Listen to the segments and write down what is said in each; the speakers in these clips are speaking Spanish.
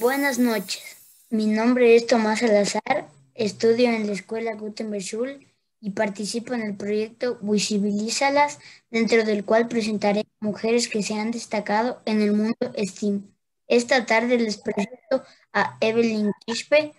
Buenas noches. Mi nombre es Tomás Salazar, estudio en la Escuela Gutenberg Schul y participo en el proyecto Visibilízalas, dentro del cual presentaré mujeres que se han destacado en el mundo STEAM. Esta tarde les presento a Evelyn Quispe,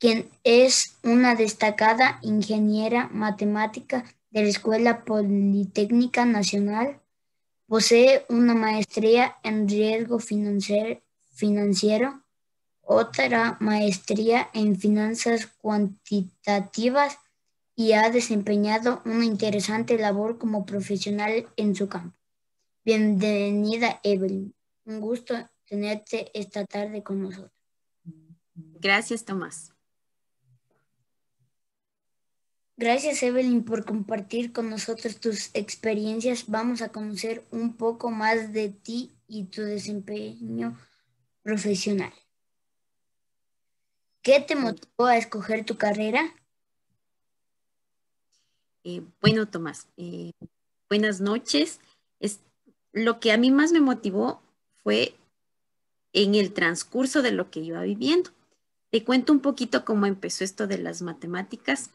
quien es una destacada ingeniera matemática de la Escuela Politécnica Nacional. Posee una maestría en riesgo financiero otra maestría en finanzas cuantitativas y ha desempeñado una interesante labor como profesional en su campo. Bienvenida, Evelyn. Un gusto tenerte esta tarde con nosotros. Gracias, Tomás. Gracias, Evelyn, por compartir con nosotros tus experiencias. Vamos a conocer un poco más de ti y tu desempeño profesional. ¿Qué te motivó a escoger tu carrera? Eh, bueno, Tomás, eh, buenas noches. lo que a mí más me motivó fue en el transcurso de lo que iba viviendo. Te cuento un poquito cómo empezó esto de las matemáticas.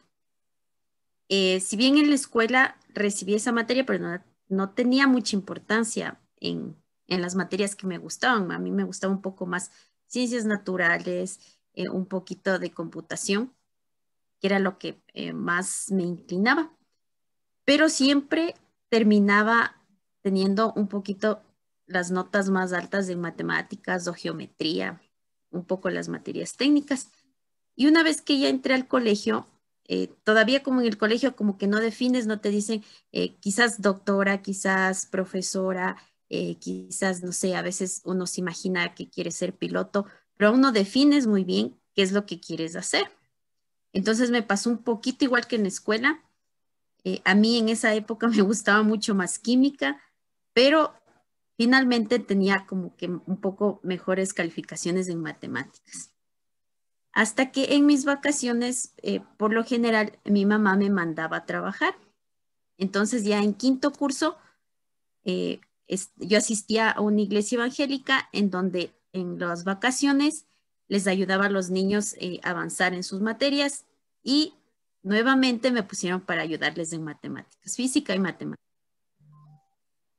Eh, si bien en la escuela recibí esa materia, pero no, tenía mucha importancia en, en, las materias que me gustaban. A mí me gustaba un poco más ciencias naturales, eh, un poquito de computación, que era lo que eh, más me inclinaba. Pero siempre terminaba teniendo un poquito las notas más altas de matemáticas o geometría, un poco las materias técnicas. Y una vez que ya entré al colegio, eh, todavía como en el colegio, como que no defines, no te dicen quizás doctora, quizás profesora, quizás, no sé, a veces uno se imagina que quiere ser piloto, pero aún no defines muy bien qué es lo que quieres hacer. Entonces me pasó un poquito igual que en la escuela. Eh, a mí en esa época me gustaba mucho más química, pero finalmente tenía como que un poco mejores calificaciones en matemáticas. Hasta que en mis vacaciones, eh, por lo general, mi mamá me mandaba a trabajar. Entonces ya en quinto curso, eh, yo asistía a una iglesia evangélica en donde en las vacaciones, les ayudaba a los niños a eh, avanzar en sus materias y nuevamente me pusieron para ayudarles en matemáticas, física y matemáticas.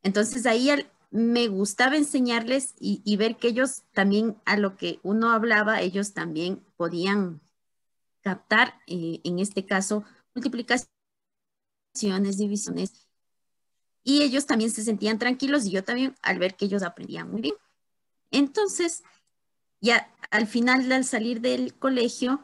Entonces ahí me gustaba enseñarles y, ver que ellos también a lo que uno hablaba, ellos también podían captar, eh, en este caso, multiplicaciones, divisiones. Y ellos también se sentían tranquilos y yo también al ver que ellos aprendían muy bien. Entonces, ya al final al salir del colegio,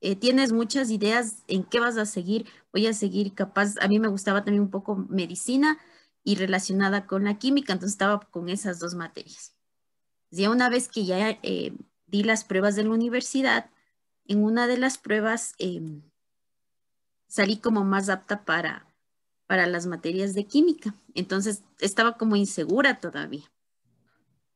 eh, tienes muchas ideas en qué vas a seguir. Voy a seguir capaz, a mí me gustaba también un poco medicina y relacionada con la química, entonces estaba con esas dos materias. Ya una vez que ya eh, di las pruebas de la universidad, en una de las pruebas em, salí como más apta para, para las materias de química, entonces estaba como insegura todavía.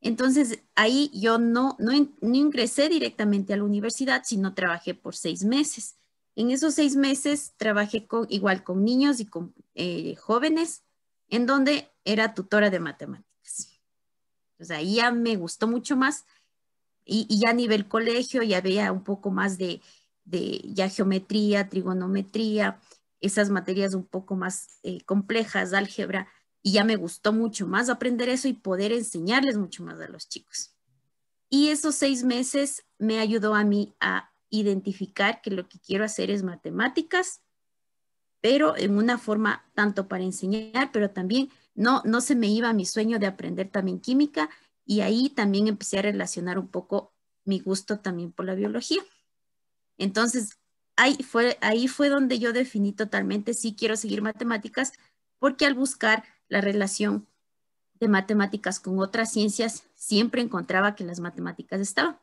Entonces, ahí yo no, no, no, ingresé directamente a la universidad, sino trabajé por seis meses. En esos seis meses trabajé con, igual con niños y con eh, jóvenes, en donde era tutora de matemáticas. Entonces, ahí ya me gustó mucho más y, ya a nivel colegio ya veía un poco más de, ya geometría, trigonometría, esas materias un poco más eh, complejas, álgebra, y ya me gustó mucho más aprender eso y poder enseñarles mucho más a los chicos. Y esos seis meses me ayudó a mí a identificar que lo que quiero hacer es matemáticas, pero en una forma tanto para enseñar, pero también no, no se me iba mi sueño de aprender también química y ahí también empecé a relacionar un poco mi gusto también por la biología. Entonces, ahí fue, ahí fue donde yo definí totalmente si quiero seguir matemáticas, porque al buscar la relación de matemáticas con otras ciencias, siempre encontraba que las matemáticas estaban.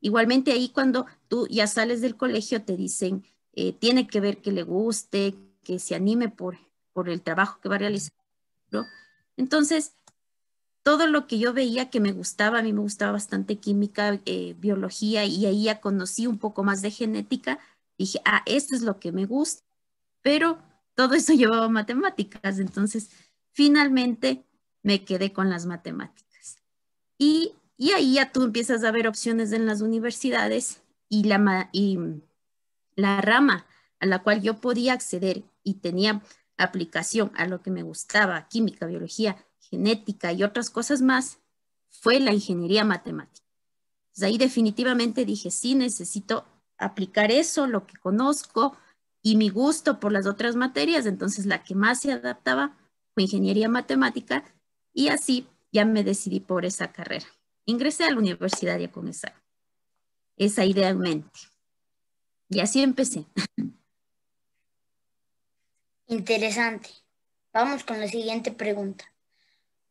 Igualmente ahí cuando tú ya sales del colegio te dicen, eh, tiene que ver que le guste, que se anime por, por el trabajo que va a realizar. Entonces, todo lo que yo veía que me gustaba, a mí me gustaba bastante química, eh, biología, y ahí ya conocí un poco más de genética, dije, ah, esto es lo que me gusta, pero todo eso llevaba matemáticas. Entonces, finalmente me quedé con las matemáticas. Y, y ahí ya tú empiezas a ver opciones en las universidades y la, y la rama a la cual yo podía acceder y tenía aplicación a lo que me gustaba, química, biología, genética y otras cosas más, fue la ingeniería matemática. Entonces ahí definitivamente dije, sí, necesito aplicar eso, lo que conozco, y mi gusto por las otras materias, entonces la que más se adaptaba fue ingeniería matemática y así ya me decidí por esa carrera. Ingresé a la universidad y con esa, esa idea Y así empecé. Interesante. Vamos con la siguiente pregunta.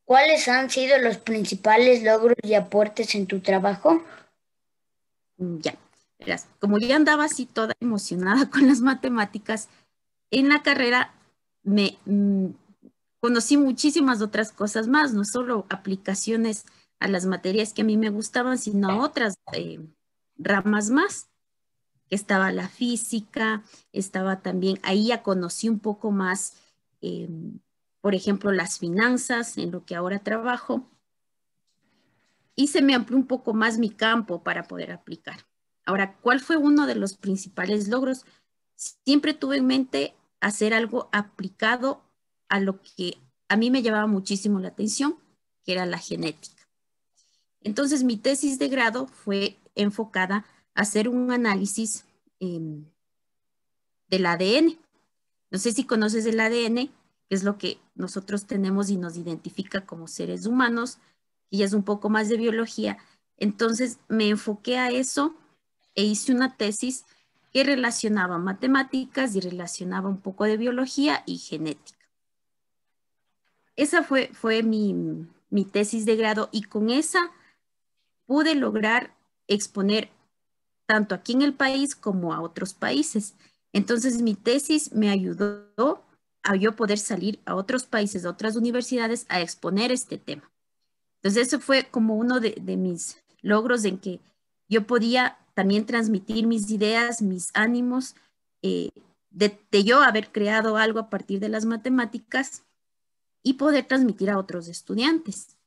¿Cuáles han sido los principales logros y aportes en tu trabajo? Ya como ya andaba así toda emocionada con las matemáticas, en la carrera me mm, conocí muchísimas otras cosas más, no solo aplicaciones a las materias que a mí me gustaban, sino otras eh, ramas más, estaba la física, estaba también, ahí ya conocí un poco más, eh, por ejemplo, las finanzas, en lo que ahora trabajo, y se me amplió un poco más mi campo para poder aplicar. Ahora, ¿cuál fue uno de los principales logros? Siempre tuve en mente hacer algo aplicado a lo que a mí me llevaba muchísimo la atención, que era la genética. Entonces, mi tesis de grado fue enfocada a hacer un análisis em, del ADN. No sé si conoces el ADN, que es lo que nosotros tenemos y nos identifica como seres humanos, y es un poco más de biología. Entonces, me enfoqué a eso e hice una tesis que relacionaba matemáticas y relacionaba un poco de biología y genética. Esa fue, fue mi, mi tesis de grado y con esa pude lograr exponer tanto aquí en el país como a otros países. Entonces mi tesis me ayudó a yo poder salir a otros países, a otras universidades a exponer este tema. Entonces eso fue como uno de, de mis logros en que yo podía también transmitir mis ideas, mis ánimos, eh, de, yo haber creado algo a partir de las matemáticas y poder transmitir a otros estudiantes.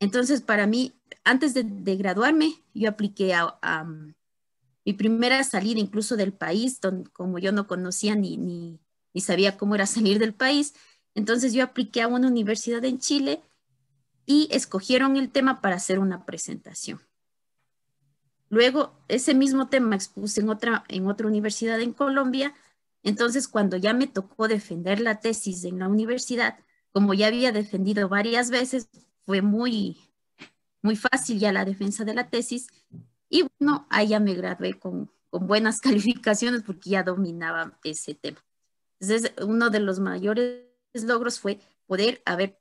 Entonces, para mí, antes de, graduarme, yo apliqué a, um, mi primera salida incluso del país, como yo no conocía ni, sabía cómo era salir del país, entonces yo apliqué a una universidad en Chile y escogieron el tema para hacer una presentación. Luego, ese mismo tema expuse en otra, universidad en Colombia. Entonces, cuando ya me tocó defender la tesis en la universidad, como ya había defendido varias veces, fue muy, fácil ya la defensa de la tesis. Y bueno, ahí ya me gradué con, con buenas calificaciones porque ya dominaba ese tema. Entonces, uno de los mayores logros fue poder haber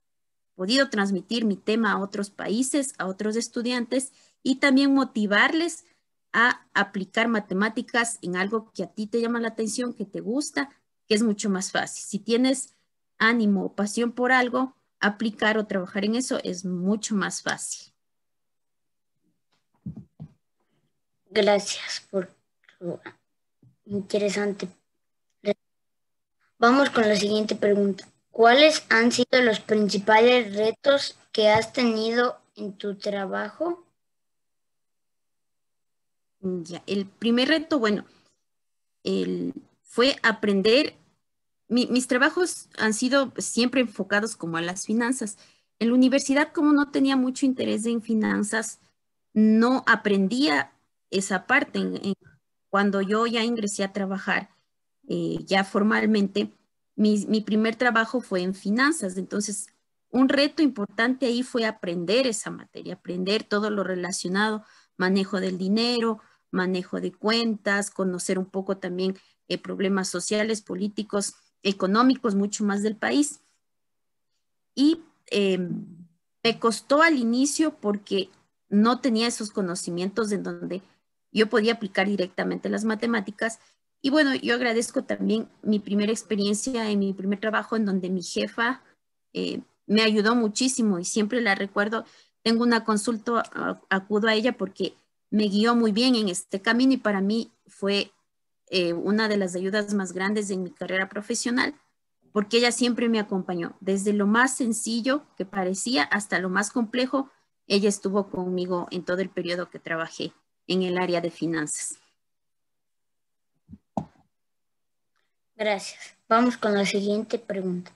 podido transmitir mi tema a otros países, a otros estudiantes y también motivarles a aplicar matemáticas en algo que a ti te llama la atención, que te gusta, que es mucho más fácil. Si tienes ánimo o pasión por algo, aplicar o trabajar en eso es mucho más fácil. Gracias por tu interesante. Vamos con la siguiente pregunta. ¿Cuáles han sido los principales retos que has tenido en tu trabajo? Mm, el primer reto, bueno, fue aprender. mis trabajos han sido siempre enfocados como a las finanzas. En la universidad, como no tenía mucho interés en finanzas, no aprendía esa parte. cuando yo ya ingresé a trabajar, eh, ya formalmente, mi, mi primer trabajo fue en finanzas. Entonces, un reto importante ahí fue aprender esa materia, aprender todo lo relacionado, manejo del dinero, manejo de cuentas, conocer un poco también eh, problemas sociales, políticos, económicos, mucho más del país. Y em, me costó al inicio porque no tenía esos conocimientos en donde yo podía aplicar directamente las matemáticas. Y bueno, yo agradezco también mi primera experiencia en mi primer trabajo en donde mi jefa eh, me ayudó muchísimo y siempre la recuerdo. Tengo una consulta, acudo a ella porque me guió muy bien en este camino y para mí fue eh, una de las ayudas más grandes en mi carrera profesional, porque ella siempre me acompañó, desde lo más sencillo que parecía hasta lo más complejo, ella estuvo conmigo en todo el periodo que trabajé en el área de finanzas. Gracias. Vamos con la siguiente pregunta.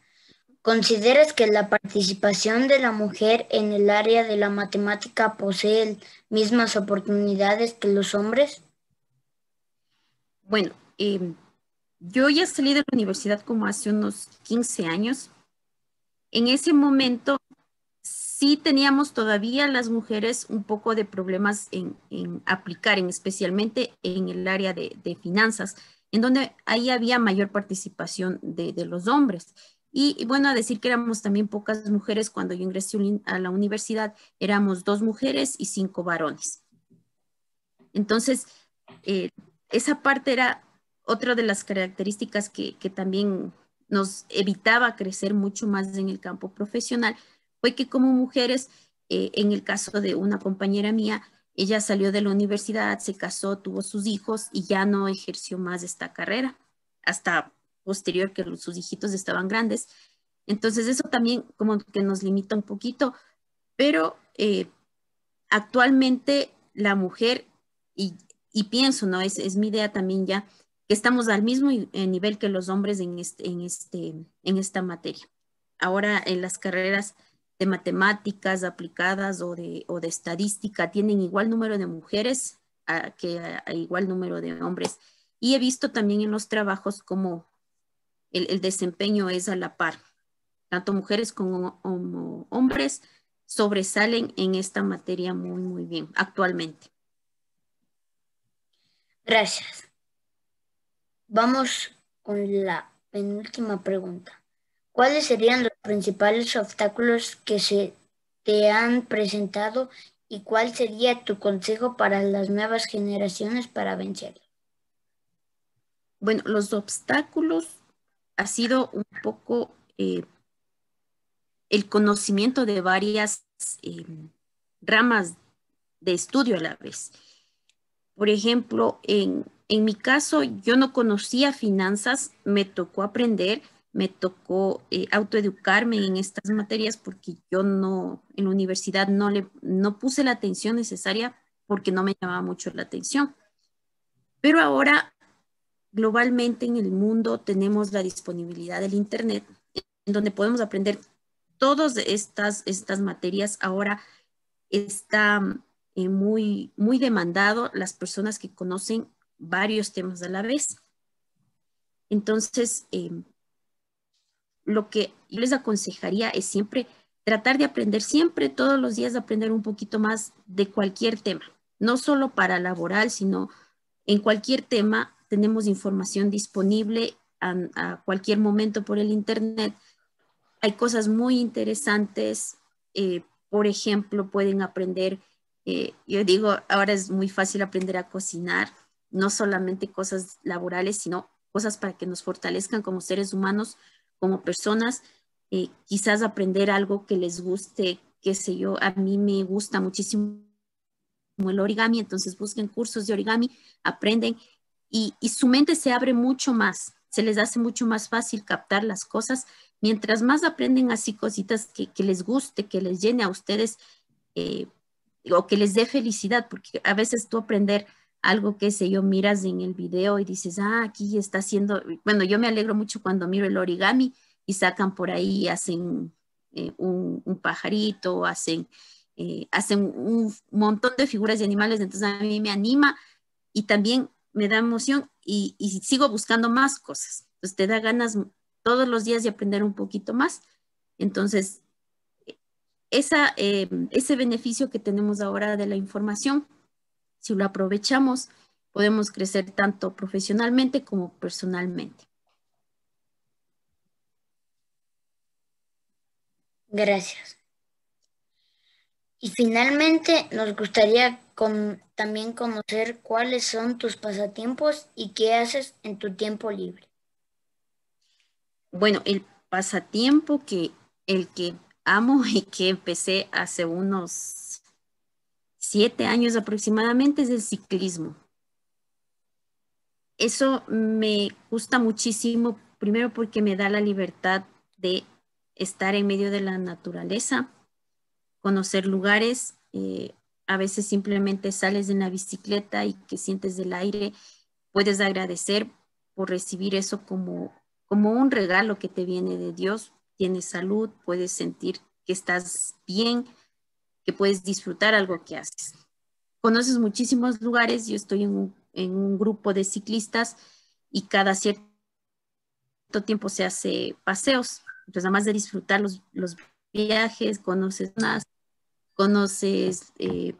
¿Consideras que la participación de la mujer en el área de la matemática posee mismas oportunidades que los hombres? Bueno, em, yo ya salí de la universidad como hace unos 15 años. En ese momento sí teníamos todavía las mujeres un poco de problemas en, aplicar, en, especialmente en el área de, finanzas, en donde ahí había mayor participación de, de los hombres y bueno, a decir que éramos también pocas mujeres cuando yo ingresé a la universidad, éramos dos mujeres y cinco varones. Entonces, eh, esa parte era otra de las características que, también nos evitaba crecer mucho más en el campo profesional, fue que como mujeres, eh, en el caso de una compañera mía, ella salió de la universidad, se casó, tuvo sus hijos y ya no ejerció más esta carrera hasta posterior, que sus hijitos estaban grandes. Entonces eso también como que nos limita un poquito, pero eh, actualmente la mujer, y, pienso, ¿no? Es, mi idea también ya, que estamos al mismo eh, nivel que los hombres en, este, este, en, esta materia. Ahora en las carreras de matemáticas aplicadas o de, o de estadística tienen igual número de mujeres ah, que ah, igual número de hombres. Y he visto también en los trabajos como el, desempeño es a la par. Tanto mujeres como, como hombres sobresalen en esta materia muy, muy bien actualmente. Gracias. Vamos con la penúltima pregunta. ¿Cuáles serían los principales obstáculos que se te han presentado y cuál sería tu consejo para las nuevas generaciones para vencerlos? Bueno, los obstáculos ha sido un poco eh, el conocimiento de varias eh, ramas de estudio a la vez. Por ejemplo, en, mi caso, yo no conocía finanzas, me tocó aprender, me tocó eh, autoeducarme en estas materias porque yo no, en la universidad no, le, no puse la atención necesaria porque no me llamaba mucho la atención. Pero ahora globalmente en el mundo tenemos la disponibilidad del Internet, en donde podemos aprender todas estas, estas materias. Ahora está eh, muy, muy demandado las personas que conocen varios temas a la vez. Entonces, em, lo que yo les aconsejaría es siempre tratar de aprender, siempre todos los días aprender un poquito más de cualquier tema, no solo para laboral, sino en cualquier tema tenemos información disponible a, cualquier momento por el Internet. Hay cosas muy interesantes, eh, por ejemplo, pueden aprender, eh, yo digo, ahora es muy fácil aprender a cocinar, no solamente cosas laborales, sino cosas para que nos fortalezcan como seres humanos, como personas, eh, quizás aprender algo que les guste, qué sé yo, a mí me gusta muchísimo el origami, entonces busquen cursos de origami, aprenden y, su mente se abre mucho más, se les hace mucho más fácil captar las cosas. Mientras más aprenden así cositas que, les guste, que les llene a ustedes eh, o que les dé felicidad, porque a veces tú aprender algo que sé yo, miras en el video y dices, ah, aquí está haciendo, bueno, yo me alegro mucho cuando miro el origami y sacan por ahí, hacen eh, un, pajarito, hacen, eh, hacen un montón de figuras de animales, entonces a mí me anima y también me da emoción y, sigo buscando más cosas. Entonces te da ganas todos los días de aprender un poquito más. Entonces, e, em, ese beneficio que tenemos ahora de la información, si lo aprovechamos, podemos crecer tanto profesionalmente como personalmente. Gracias. Y finalmente nos gustaría con, también conocer cuáles son tus pasatiempos y qué haces en tu tiempo libre. Bueno, el pasatiempo que el que amo y que empecé hace unos siete años aproximadamente es el ciclismo. Eso me gusta muchísimo, primero porque me da la libertad de estar en medio de la naturaleza, conocer lugares. Eh, a veces simplemente sales de una bicicleta y que sientes el aire, puedes agradecer por recibir eso como, como un regalo que te viene de Dios. Tienes salud, puedes sentir que estás bien, que puedes disfrutar algo que haces. Conoces muchísimos lugares, yo estoy en un, grupo de ciclistas y cada cierto tiempo se hace paseos. Entonces, además de disfrutar los, los viajes, conoces más, conoces eh,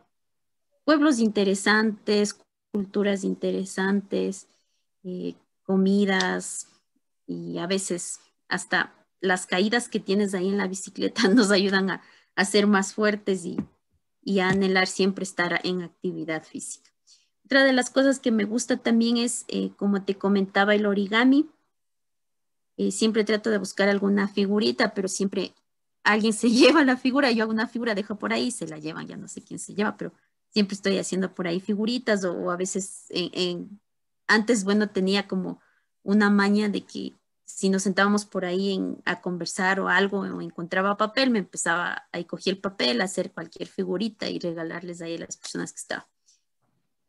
pueblos interesantes, culturas interesantes, eh, comidas y a veces hasta las caídas que tienes ahí en la bicicleta nos ayudan a, a ser más fuertes y, y, a anhelar siempre estar en actividad física. Otra de las cosas que me gusta también es, eh, como te comentaba, el origami. siempre trato de buscar alguna figurita, pero siempre alguien se lleva la figura, yo hago una figura, dejo por ahí, se la llevan, ya no sé quién se lleva, pero siempre estoy haciendo por ahí figuritas o, a veces en, antes, bueno, tenía como una maña de que si nos sentábamos por ahí a conversar o algo o encontraba papel, me empezaba, ahí cogí el papel, hacer cualquier figurita y regalarles ahí a las personas que estaban.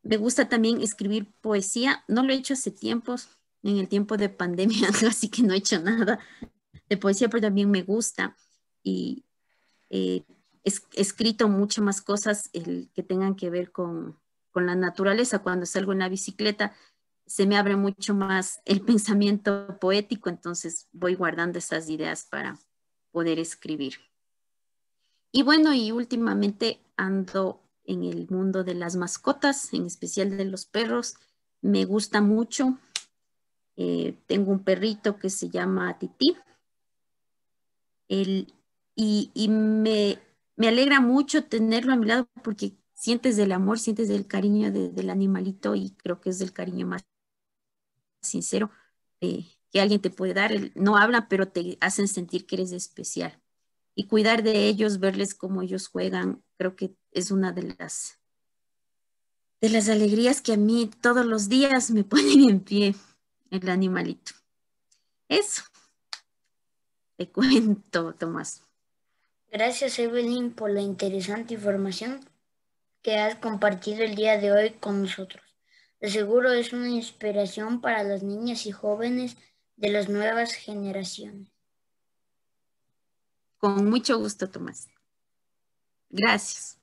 Me gusta también escribir poesía, no lo he hecho hace tiempos, en el tiempo de pandemia, así que no he hecho nada de poesía, pero también me gusta y eh, es, escrito muchas más cosas el, que tengan que ver con, con, la naturaleza. Cuando salgo en la bicicleta se me abre mucho más el pensamiento poético, entonces voy guardando esas ideas para poder escribir. Y bueno, y últimamente ando en el mundo de las mascotas, en especial de los perros. Me gusta mucho. Eh, tengo un perrito que se llama Titi. Él y, me, alegra mucho tenerlo a mi lado porque sientes el amor, sientes el cariño del animalito y creo que es el cariño más sincero eh, que alguien te puede dar. No habla, pero te hacen sentir que eres especial. Y cuidar de ellos, verles cómo ellos juegan, creo que es una de las de las alegrías que a mí todos los días me ponen en pie el animalito. Eso. Te cuento, Tomás. Gracias Evelyn por la interesante información que has compartido el día de hoy con nosotros. De seguro es una inspiración para las niñas y jóvenes de las nuevas generaciones. Con mucho gusto, Tomás. Gracias.